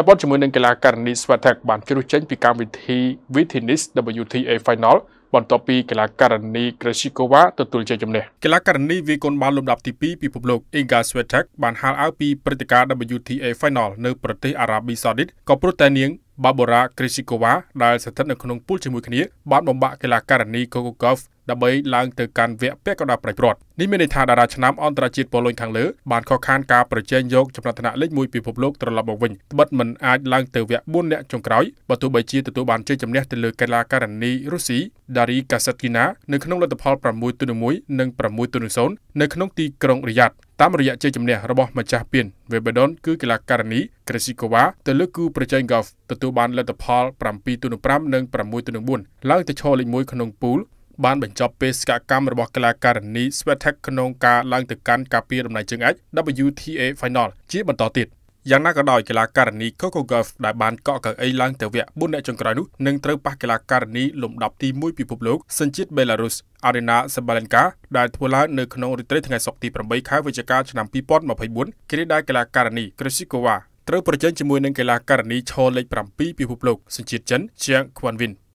តែប៉ុតជាមួយនឹងកីឡាករនីស្វាថកបានជ្រុះចេញពីកម្មវិធី Vitinis WTA Final បន្ទាប់ពីកីឡាករនី Kreshikova ទទួលជ័យជំនះកីឡាករនីវាយកូនបានលំដាប់ទី2ពិភពលោក Inga Swiatek បានហាលអៅពីព្រឹត្តិការណ៍ WTA Final នៅប្រទេសអារ៉ាប៊ីសាអូឌីតក៏ព្រោះតែនាងបាបូរ៉ាគ្រីស៊ីកូវ៉ាដែលស្ថិតនៅក្នុងពូលជាមួយគ្នា បានបំបាក់កីឡាការិនីកូកូកូវដើម្បីឡើងទៅកាន់វគ្គពាក់កណ្ដាលប្រៃព្រាត់នេះមានន័យថាតារាឆ្នាំអន្តរជាតិប៉ូលុញខាងលើបានខកខានការប្រជែងយកចំណាត់ថ្នាក់លេខ1ពិភពលោកត្រឡប់មកវិញត្បិតមិនអាចឡើងទៅវគ្គ4អ្នកចុងក្រោយបើទោះបីជាទទួលបានជ័យជំនះទៅលើកីឡាការិនីរុស្ស៊ីដារីកាសាទីណានៅក្នុងលទ្ធផល6-1និង6-0នៅក្នុងទីក្រុងរីយ៉ាត់តាមរយៈជ័យជំនះរបស់ម្ចាស់ពាន Wimbledon គឺកីឡាករនី Krejcikova ទៅលើគូប្រជែង Golf ទទួលបានលទ្ធផល7-5និង6-4ឡើងទៅឈរលេខ1ក្នុងពូលបានបញ្ចប់បេសកកម្មរបស់កីឡាករនី Swiatek ក្នុង ការឡើងទៅកាន់ការពារតំណែងជើងឯក WTA Final ជាបន្តទៀតយ៉ាងណាក៏ដោយកីឡាការិនី Coco Gauff ដែលបានកក់កៅអីឡើងទៅវគ្គ4អ្នកចុងក្រោយនោះនឹងត្រូវប៉ះកីឡាការិនីលំដាប់ទី1ពិភពលោកសញ្ជាតិ Belarus Arena Sabalenka ដែលធ្វើឡើងនៅក្នុងរាត្រីថ្ងៃសុក្រទី8ខែវិច្ឆិកាឆ្នាំ2024គ្រាដែលកីឡាការិនី Krejcikova ត្រូវប្រជែងជាមួយនឹងកីឡាការិនីឈរលេខ7ពិភពលោកសញ្ជាតិចិន Chiang Quan-win